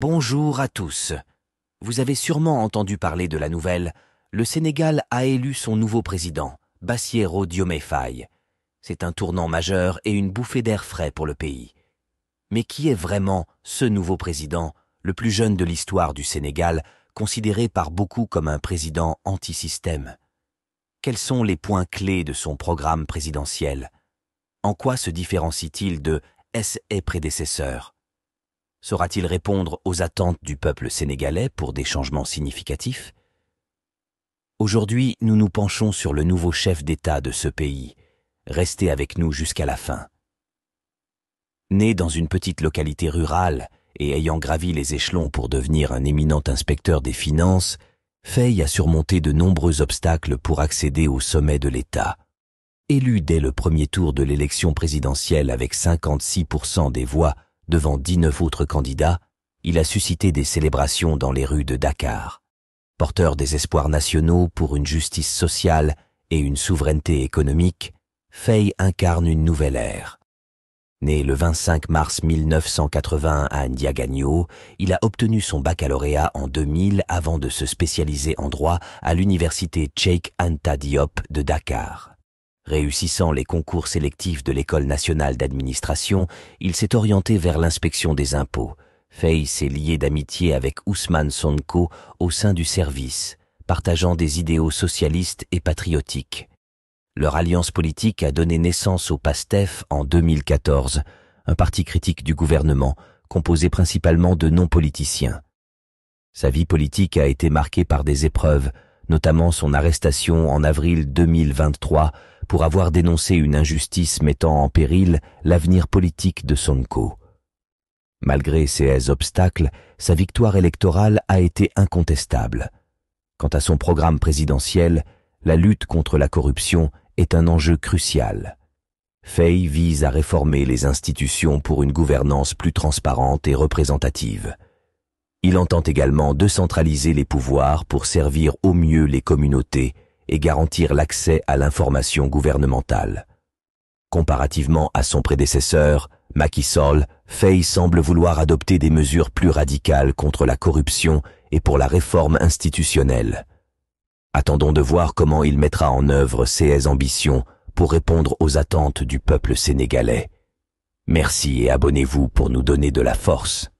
Bonjour à tous. Vous avez sûrement entendu parler de la nouvelle. Le Sénégal a élu son nouveau président, Bassiero Diomaye Faye. C'est un tournant majeur et une bouffée d'air frais pour le pays. Mais qui est vraiment ce nouveau président, le plus jeune de l'histoire du Sénégal, considéré par beaucoup comme un président anti-système Quels sont les points clés de son programme présidentiel En quoi se différencie-t-il de ses prédécesseurs sera t il répondre aux attentes du peuple sénégalais pour des changements significatifs Aujourd'hui, nous nous penchons sur le nouveau chef d'État de ce pays. Restez avec nous jusqu'à la fin. Né dans une petite localité rurale et ayant gravi les échelons pour devenir un éminent inspecteur des finances, Fay a surmonté de nombreux obstacles pour accéder au sommet de l'État. Élu dès le premier tour de l'élection présidentielle avec 56% des voix devant 19 autres candidats, il a suscité des célébrations dans les rues de Dakar. Porteur des espoirs nationaux pour une justice sociale et une souveraineté économique, faye incarne une nouvelle ère. Né le 25 mars 1980 à Ndiaganyo, il a obtenu son baccalauréat en 2000 avant de se spécialiser en droit à l'université Cheikh Anta Diop de Dakar. Réussissant les concours sélectifs de l'École nationale d'administration, il s'est orienté vers l'inspection des impôts. Fay s'est lié d'amitié avec Ousmane Sonko au sein du service, partageant des idéaux socialistes et patriotiques. Leur alliance politique a donné naissance au PASTEF en 2014, un parti critique du gouvernement, composé principalement de non-politiciens. Sa vie politique a été marquée par des épreuves, notamment son arrestation en avril 2023 pour avoir dénoncé une injustice mettant en péril l'avenir politique de Sonko. Malgré ces obstacles, sa victoire électorale a été incontestable. Quant à son programme présidentiel, la lutte contre la corruption est un enjeu crucial. Fay vise à réformer les institutions pour une gouvernance plus transparente et représentative. Il entend également décentraliser les pouvoirs pour servir au mieux les communautés et garantir l'accès à l'information gouvernementale. Comparativement à son prédécesseur, Macky Sall, Fay semble vouloir adopter des mesures plus radicales contre la corruption et pour la réforme institutionnelle. Attendons de voir comment il mettra en œuvre ses ambitions pour répondre aux attentes du peuple sénégalais. Merci et abonnez-vous pour nous donner de la force.